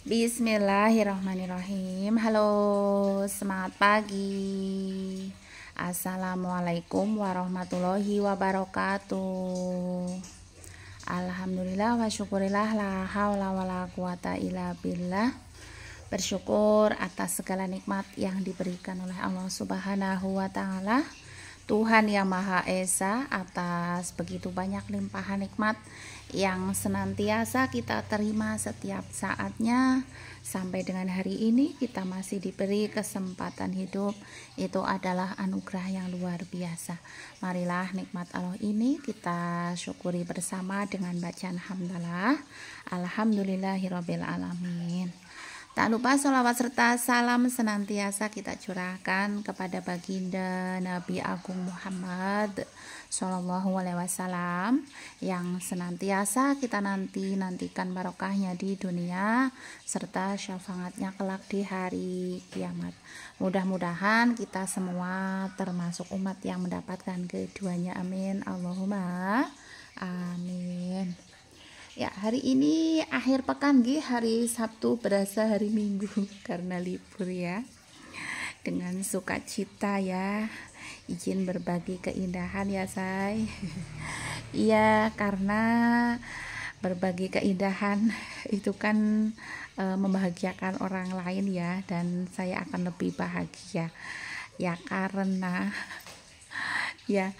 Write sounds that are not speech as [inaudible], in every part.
Bismillahirrahmanirrahim Halo semangat pagi Assalamualaikum warahmatullahi wabarakatuh Alhamdulillah wa syukurillah la hawla wa la quwata illa billah Bersyukur atas segala nikmat yang diberikan oleh Allah subhanahu wa ta'ala Tuhan Yang Maha Esa atas begitu banyak limpahan nikmat yang senantiasa kita terima setiap saatnya sampai dengan hari ini kita masih diberi kesempatan hidup itu adalah anugerah yang luar biasa marilah nikmat Allah ini kita syukuri bersama dengan bacaan hamdalah alhamdulillahirobbilalamin Tak lupa sholawat serta salam senantiasa kita curahkan kepada baginda Nabi Agung Muhammad Sallallahu Alaihi Wasallam yang senantiasa kita nanti nantikan barokahnya di dunia serta syafaatnya kelak di hari kiamat. Mudah-mudahan kita semua termasuk umat yang mendapatkan keduanya. Amin. Allahumma amin. Ya, hari ini akhir pekan G, hari Sabtu berasa hari Minggu [laughs] karena libur ya. Dengan sukacita ya. Izin berbagi keindahan ya, say. [laughs] Iya, karena berbagi keindahan [laughs] itu kan e, membahagiakan orang lain ya dan saya akan lebih bahagia. Ya karena ya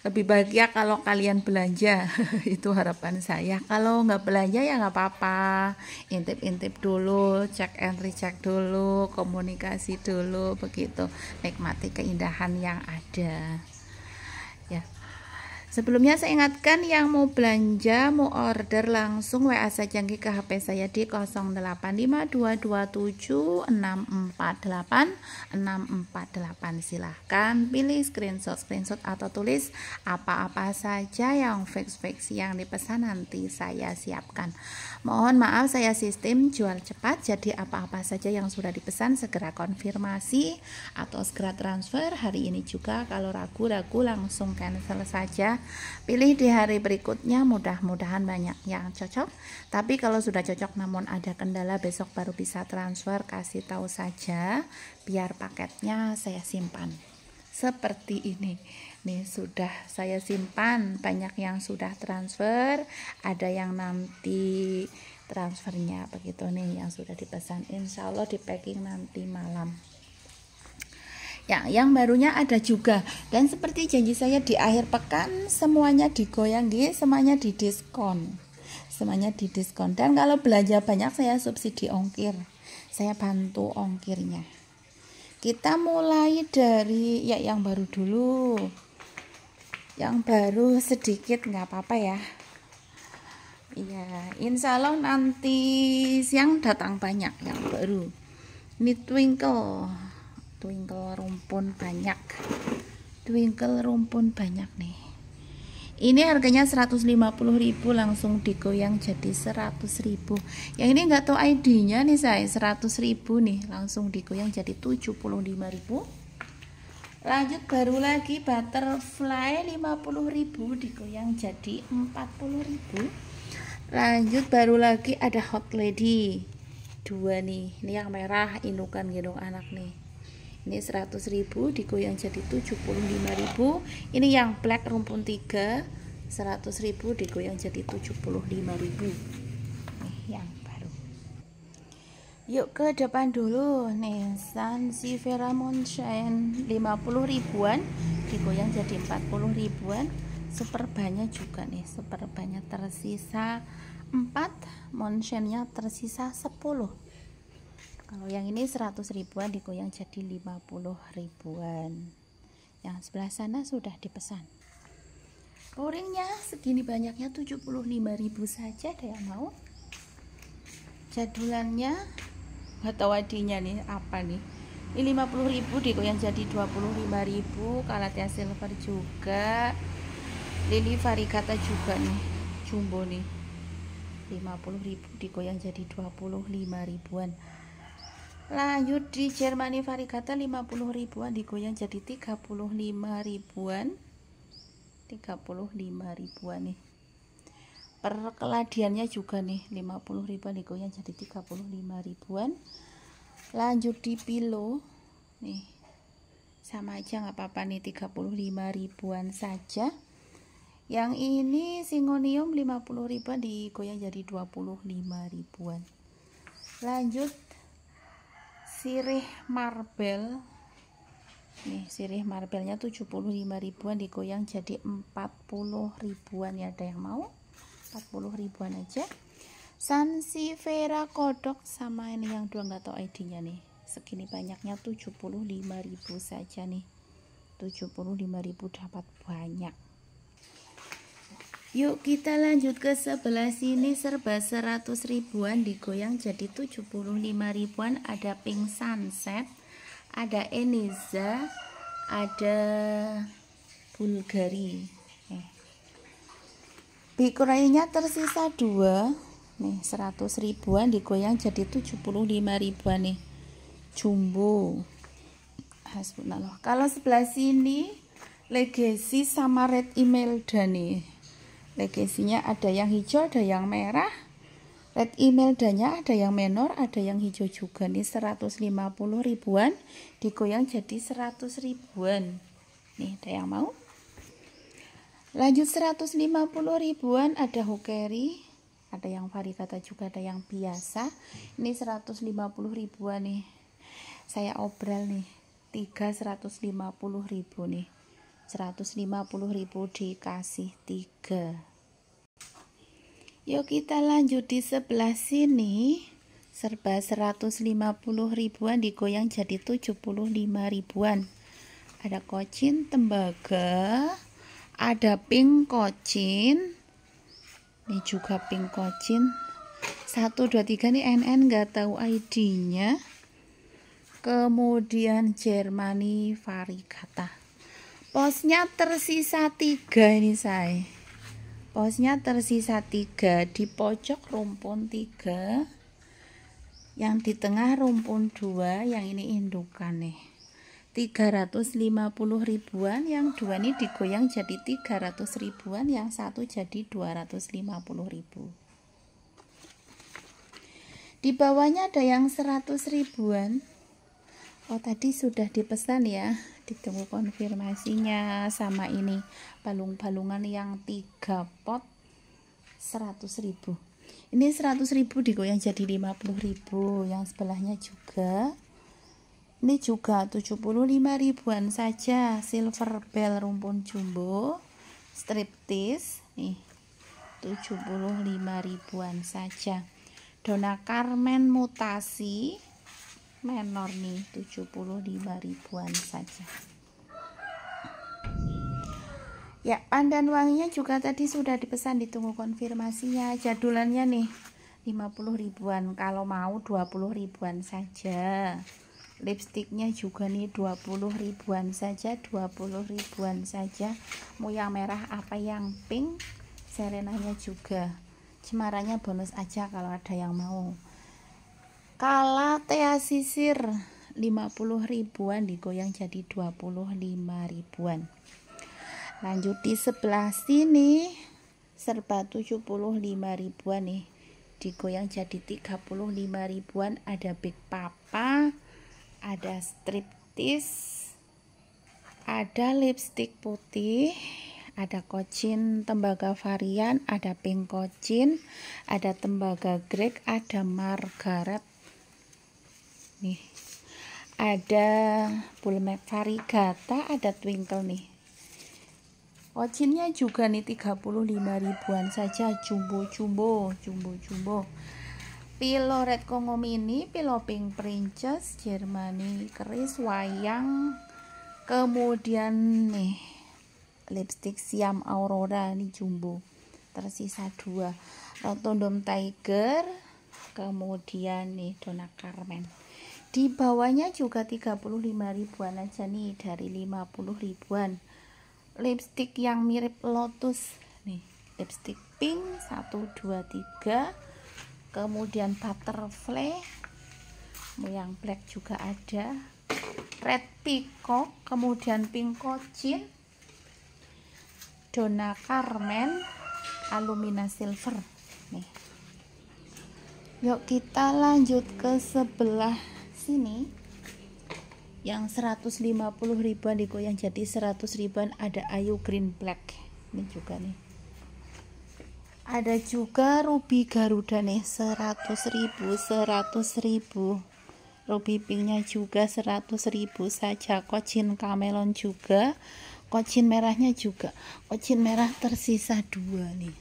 lebih bahagia kalau kalian belanja [laughs] itu harapan saya kalau nggak belanja ya nggak apa-apa intip-intip dulu cek and recheck dulu komunikasi dulu begitu nikmati keindahan yang ada ya Sebelumnya saya ingatkan yang mau belanja, mau order langsung WA saja ke HP saya di 085227648648. Silahkan pilih screenshot screenshot atau tulis apa-apa saja yang fix-fix yang dipesan nanti saya siapkan. Mohon maaf saya sistem jual cepat jadi apa-apa saja yang sudah dipesan segera konfirmasi atau segera transfer hari ini juga kalau ragu-ragu langsung cancel saja Pilih di hari berikutnya mudah-mudahan banyak yang cocok. Tapi kalau sudah cocok namun ada kendala besok baru bisa transfer kasih tahu saja biar paketnya saya simpan. Seperti ini. Nih sudah saya simpan banyak yang sudah transfer, ada yang nanti transfernya begitu nih yang sudah dipesan insya Allah di packing nanti malam yang yang barunya ada juga dan seperti janji saya di akhir pekan semuanya digoyang di semuanya didiskon semuanya didiskon dan kalau belanja banyak saya subsidi ongkir saya bantu ongkirnya kita mulai dari ya yang baru dulu yang baru sedikit nggak apa-apa ya Iya, insya Allah nanti siang datang banyak yang baru. Ini twinkle twinkle rumpun banyak twinkle rumpun banyak nih ini harganya 150.000 langsung digoyang jadi 100.000 yang ini enggak tahu ID nya nih saya 100.000 nih langsung digoyang jadi 75.000 lanjut baru lagi butterfly 50.000 digoyang jadi 40.000 lanjut baru lagi ada hot lady dua nih ini yang merah indukan gendong anak nih ini 100.000 digoyang jadi 75.000 ini yang black rumpun 3 100.000 digoyang jadi 75.000 nih yang baru yuk ke depan dulu nih Sansevieria Moonshine 50 ribuan digoyang jadi 40 ribuan banyak juga nih super banyak tersisa 4 monsennya tersisa 10 kalau yang ini 100 ribuan digoyang jadi 50 ribuan yang sebelah sana sudah dipesan puringnya segini banyaknya 75 ribu saja ada yang mau jadulannya atau wadinya nih apa nih ini 50 ribu digoyang jadi 25 ribu kalatnya silver juga lili varigata juga nih jumbo nih 50 ribu digoyang jadi 25 ribuan lanjut di Jermani varigata 50 ribuan digoyang jadi 35 ribuan 35 ribuan nih perkeladiannya juga nih 50 ribuan digoyang jadi 35 ribuan lanjut di pilo nih sama aja nggak apa-apa nih 35 ribuan saja yang ini singonium 50 ribuan digoyang jadi 25 ribuan lanjut sirih marbel nih sirih marbelnya 75 ribuan digoyang jadi 40 ribuan ya ada yang mau 40 ribuan aja vera kodok sama ini yang dua nggak tahu ID nya nih segini banyaknya 75 ribu saja nih 75 ribu dapat banyak Yuk kita lanjut ke sebelah sini serba 100 ribuan digoyang jadi 75 ribuan ada pink sunset ada Eniza ada Bulgari bikurainya eh. tersisa dua nih 100 ribuan digoyang jadi 75 ribuan nih jumbo Hasbunallah kalau sebelah sini legacy sama red email dan nih legasinya ada yang hijau ada yang merah red email danya ada yang menor ada yang hijau juga nih 150 ribuan digoyang jadi 100 ribuan nih ada yang mau lanjut 150 ribuan ada hokeri ada yang varikata juga ada yang biasa ini 150 ribuan nih saya obral nih 3 150 ribu nih 150.000 dikasih 3 yuk kita lanjut di sebelah sini serba 150 ribuan digoyang jadi 75 ribuan ada kocin tembaga ada pink kocin ini juga pink kocin 1, 2, 3 nih NN gak tahu ID nya kemudian Germany varigata posnya tersisa tiga ini saya posnya tersisa tiga di pojok rumpun tiga yang di tengah rumpun dua yang ini indukan nih 350 ribuan yang dua ini digoyang jadi 300 ribuan yang satu jadi 250 ribu di bawahnya ada yang 100 ribuan oh tadi sudah dipesan ya ditunggu konfirmasinya sama ini balung-balungan yang tiga pot 100.000 ini 100.000 digoyang jadi 50.000 yang sebelahnya juga ini juga 75 ribuan saja silver bell rumpun jumbo striptis nih 75 ribuan saja Dona Carmen mutasi menor nih 75 ribuan saja ya pandan wanginya juga tadi sudah dipesan ditunggu konfirmasinya jadulannya nih 50 ribuan kalau mau 20 ribuan saja lipstiknya juga nih 20 ribuan saja 20 ribuan saja mau yang merah apa yang pink serenanya juga cemaranya bonus aja kalau ada yang mau teh sisir 50 ribuan digoyang jadi 25 ribuan. Lanjut di sebelah sini serba 75 ribuan nih digoyang jadi 35 ribuan ada big papa ada striptis ada lipstick putih ada kocin tembaga varian, ada pink kocin, ada tembaga Greg, ada margaret, nih ada bulmek varigata ada twinkle nih wajinnya juga nih 35 ribuan saja jumbo-jumbo, jumbo-jumbo. Pilo Red Kongo Mini, Pilo Pink Princess, Germany keris, wayang. Kemudian nih lipstick Siam Aurora nih jumbo. Tersisa dua. Rotondom Tiger, kemudian nih dona Carmen di bawahnya juga 35 ribuan aja nih dari 50 ribuan lipstick yang mirip lotus nih lipstick pink 1 2 3 kemudian butterfly yang black juga ada red peacock kemudian pink cochin dona carmen alumina silver nih yuk kita lanjut ke sebelah sini yang 150 ribuan digoyang jadi 100 ribuan ada ayu green black ini juga nih ada juga ruby garuda nih 100 ribu 100 ribu ruby pinknya juga 100 ribu saja kocin kamelon juga kocin merahnya juga kocin merah tersisa dua nih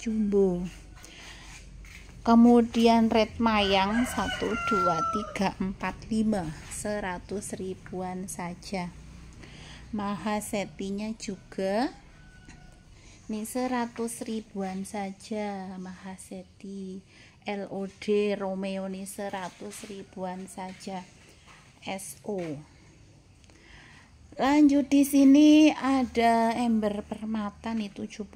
jumbo kemudian red mayang 1 2 3 4 5 100 ribuan saja maha setinya juga ini 100 ribuan saja maha seti LOD Romeo ini 100 ribuan saja SO lanjut di sini ada ember permata nih 75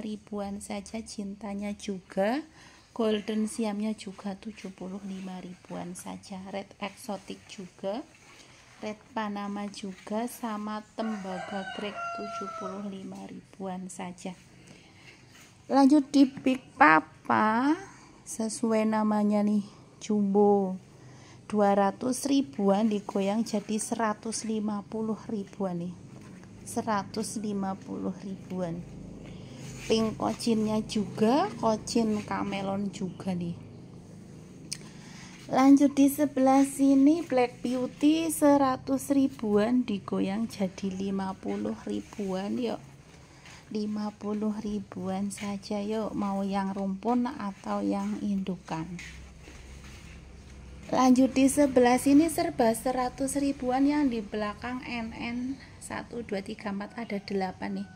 ribuan saja cintanya juga golden siamnya juga 75 ribuan saja red eksotik juga red panama juga sama tembaga grek 75 ribuan saja lanjut di big papa sesuai namanya nih jumbo 200 ribuan digoyang jadi 150 ribuan nih 150 ribuan pink kocinnya juga kocin kamelon juga nih lanjut di sebelah sini black beauty 100 ribuan digoyang jadi 50 ribuan yuk 50 ribuan saja yuk mau yang rumpun atau yang indukan lanjut di sebelah sini serba 100 ribuan yang di belakang NN 1,2,3,4 ada 8 nih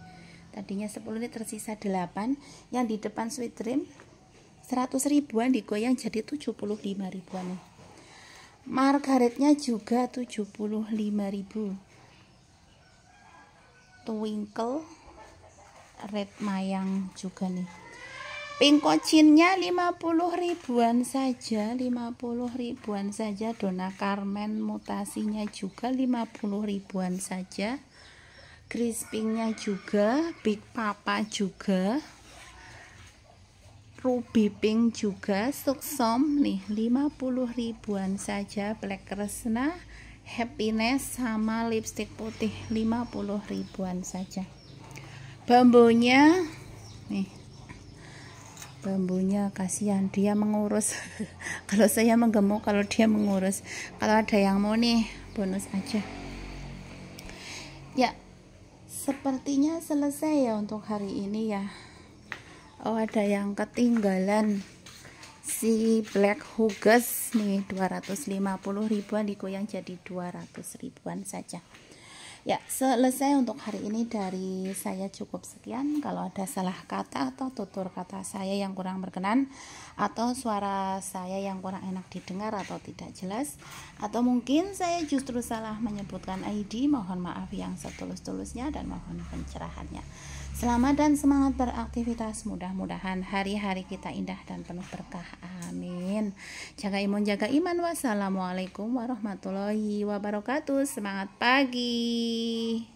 tadinya 10 ini tersisa 8 yang di depan sweet dream 100 ribuan digoyang jadi 75 ribuan margaretnya juga 75 ribu twinkle red mayang juga nih pink kocinnya 50 ribuan saja 50 ribuan saja dona carmen mutasinya juga 50 ribuan saja crispingnya juga big papa juga ruby pink juga suksom nih 50 ribuan saja black kresna happiness sama lipstick putih 50 ribuan saja bambunya nih bambunya kasihan dia mengurus [laughs] kalau saya menggemuk kalau dia mengurus kalau ada yang mau nih bonus aja ya sepertinya selesai ya untuk hari ini ya oh ada yang ketinggalan si black hugus nih 250 ribuan dikoyang jadi 200 ribuan saja Ya, selesai untuk hari ini dari saya cukup sekian. Kalau ada salah kata atau tutur kata saya yang kurang berkenan atau suara saya yang kurang enak didengar atau tidak jelas atau mungkin saya justru salah menyebutkan ID, mohon maaf yang setulus-tulusnya dan mohon pencerahannya. Selamat dan semangat beraktivitas. Mudah-mudahan hari-hari kita indah dan penuh berkah. Amin. Jaga imun, jaga iman. Wassalamualaikum warahmatullahi wabarakatuh. Semangat pagi.